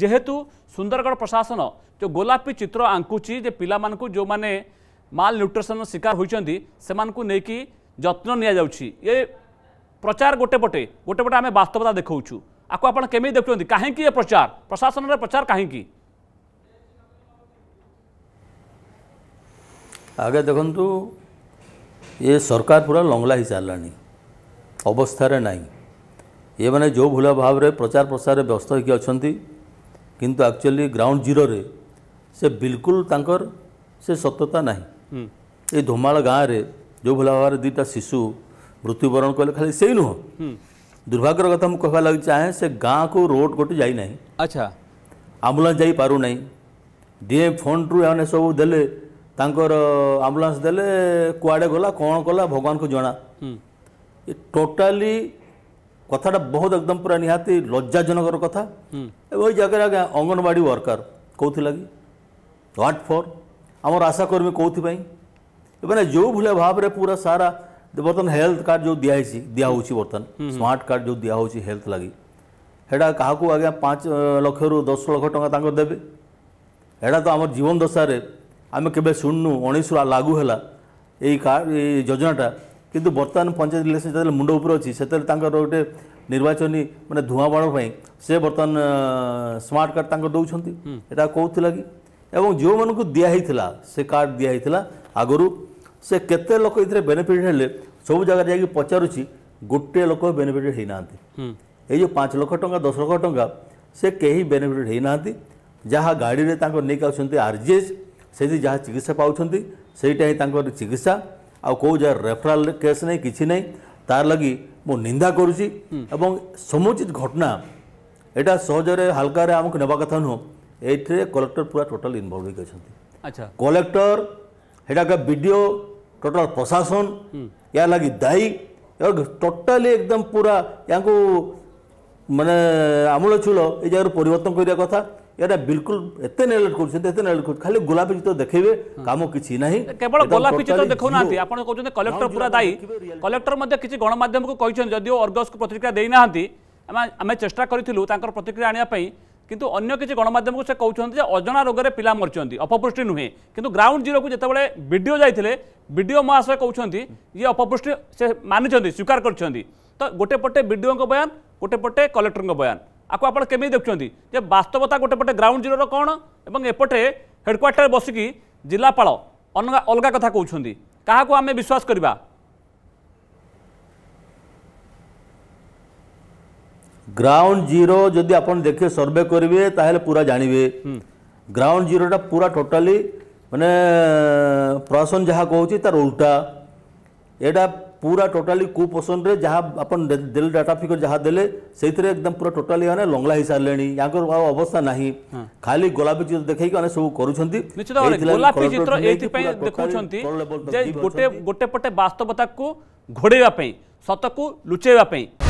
जेहेतु सुंदरगढ़ प्रशासन जो गोलापी चित्र आंकुची पा मान जो मैंने माल न्यूट्रिशन शिकार होती से मूँकि जत्न नि प्रचार गोटे पटे गोटे पटे आम बास्तवता देखा आपको आप कमी देखुं कहीं प्रचार प्रशासन प्रचार कहीं आगे देखु ये सरकार पूरा लंगला ही चलला अवस्था नहीं ये मैंने जो भूल भाव प्रचार प्रसार व्यस्त होती କିନ୍ତୁ ଆକ୍ଚୁଆଲି ଗ୍ରାଉଣ୍ଡ ଜିରୋରେ ସେ ବିଲକୁଲ ତାଙ୍କର ସେ ସତ୍ୟତା ନାହିଁ ଏ ଧୋମାଳ ଗାଁରେ ଯେଉଁଭଳି ଭାବରେ ଦୁଇଟା ଶିଶୁ ମୃତ୍ୟୁବରଣ କଲେ ଖାଲି ସେଇ ନୁହଁ ଦୁର୍ଭାଗ୍ୟର କଥା ମୁଁ କହିବା ଲାଗି ଚାହେଁ ସେ ଗାଁକୁ ରୋଡ଼ ଗୋଟେ ଯାଇନାହିଁ ଆଚ୍ଛା ଆମ୍ବୁଲାନ୍ସ ଯାଇପାରୁନାହିଁ ଡିଏମ୍ ଫଣ୍ଡରୁ ଏମାନେ ସବୁ ଦେଲେ ତାଙ୍କର ଆମ୍ବୁଲାନ୍ସ ଦେଲେ କୁଆଡ଼େ ଗଲା କ'ଣ କଲା ଭଗବାନଙ୍କୁ ଜଣା ଟୋଟାଲି কথাটা বহুত একদম পুরা নিহাতি লজ্জাজনকর কথা ওই জায়গায় আজ্ঞা অঙ্গনবাড়ি ওয়ার্কার কোথাগি হোয়াট ফর আমার আশাকর্মী কোথায় মানে যে ভাবে ভাবে পুরা সারা বর্তমান হেলথ কার্ড যে দিয়াহী দিয়া হচ্ছে বর্তমান স্মার্ট কার্ড যে দিয়া হচ্ছে হেলথ লাগি সেটা কাহকু আজ্ঞা পাঁচ লক্ষরু দশ লক্ষ টাকা তাঁর দেবে এটা তো আমার জীবন দশায় আমি কেবে শুণু উনিশ লাগু হল এই কার্ড এই যোজনাটা किंतु बर्तमान पंचायत इलेक्शन जो मुंडर अच्छी से गोटे निर्वाचन मानते धूआ बाड़ी से बर्तमान स्मार्ट कार्ड तक दौंती कौला कि जो मान दिखाई से कार्ड दिखाई आगर से कते लोक ये बेनिफिट हेले सब जगह जा पचार गोटे लोक बेनिफिट होना ये पाँच लक्ष टा दस लक्ष टा से कहीं बेनिफिट होना जहाँ गाड़ी नहीं आर जी एस से जहाँ चिकित्सा पाँच सहीटा ही चिकित्सा ଆଉ କେଉଁ ଯାହାର ରେଫରାଲ କେସ୍ ନାହିଁ କିଛି ନାହିଁ ତାର ଲାଗି ମୁଁ ନିନ୍ଦା କରୁଛି ଏବଂ ସମୁଚିତ ଘଟଣା ଏଇଟା ସହଜରେ ହାଲକାରେ ଆମକୁ ନେବା କଥା ନୁହଁ ଏଇଥିରେ କଲେକ୍ଟର ପୁରା ଟୋଟାଲ ଇନଭଲ୍ଭ ହୋଇକି ଅଛନ୍ତି ଆଚ୍ଛା କଲେକ୍ଟର ସେଇଟାକା ବି ଡି ଓ ଟୋଟାଲ ପ୍ରଶାସନ ୟା ଲାଗି ଦାୟୀ ଟୋଟାଲି ଏକଦମ ପୁରା ୟାଙ୍କୁ ମାନେ আমূলচূল ଏ ଜାଗାରୁ ପରିବର୍ତ୍ତନ କରିବା କଥା यदा बिल्कुल एते नेलट करछ एते नेलट कर खाली गुलाबी तो देखेबे काम किछि नै केवल गुलाबी तो देखौ नाथि आपन कहजो कलेक्टर पूरा दाई कलेक्टर मध्ये किछि गण माध्यम को कहिछन जदियो अर्गस को प्रतिक्रिया देइ नाथि आमे चेष्टा करथिलु तांकर प्रतिक्रिया आनिया पई किंतु अन्य किछि गण माध्यम को से कहउछन जे अजना रोग रे पिला मरछन अपपुष्टि नहि किंतु ग्राउंड जीरो को जते बळे वीडियो जाइथिले वीडियो महाशय कहउछन ये अपपुष्टि से मानिछन स्वीकार करछन तो गोटे पटे वीडियो को बयान गोटे पटे कलेक्टर को बयान आपको आप देखते जे बास्तवता गोटेपटे ग्राउंड जीरो कौन और एपटे हेडक्वार्टर बसिकी जिलापाल अलग कथा कहते क्या आम विश्वास करवा ग्राउंड जीरो जदि आप देखिए सर्वे करेंगे तेल पूरा जानवे ग्राउंड जीरोटा पूरा टोटाली मैंने प्रशासन जहाँ कहूँ तार उल्टा यहाँ पूरा टोटाली कुपोषण में जहाँ आप दिल डाटा फिगर जहाँ देले एकदम पूरा टोटाली मैंने लंगला ही सारे यहाँ अवस्था ना हाँ। खाली गोलापी चित्र देखे मैंने सब कर गोटेपटे बास्तवता को घोड़े सत को लुचेवाई